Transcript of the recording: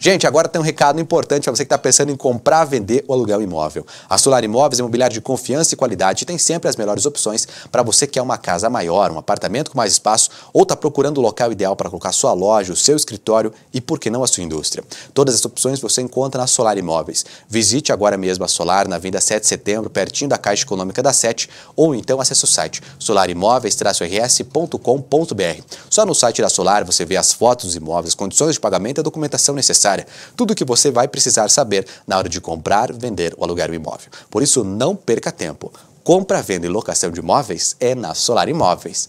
Gente, agora tem um recado importante para você que está pensando em comprar, vender ou alugar um imóvel. A Solar Imóveis é imobiliário de confiança e qualidade e tem sempre as melhores opções para você que quer uma casa maior, um apartamento com mais espaço ou está procurando o local ideal para colocar sua loja, o seu escritório e, por que não, a sua indústria. Todas as opções você encontra na Solar Imóveis. Visite agora mesmo a Solar na Vinda 7 de Setembro, pertinho da Caixa Econômica da Sete, ou então acesse o site solarimóveis-rs.com.br. Só no site da Solar você vê as fotos dos imóveis, condições de pagamento e a documentação necessária necessária. Tudo o que você vai precisar saber na hora de comprar, vender ou alugar um imóvel. Por isso, não perca tempo. Compra, venda e locação de imóveis é na Solar Imóveis.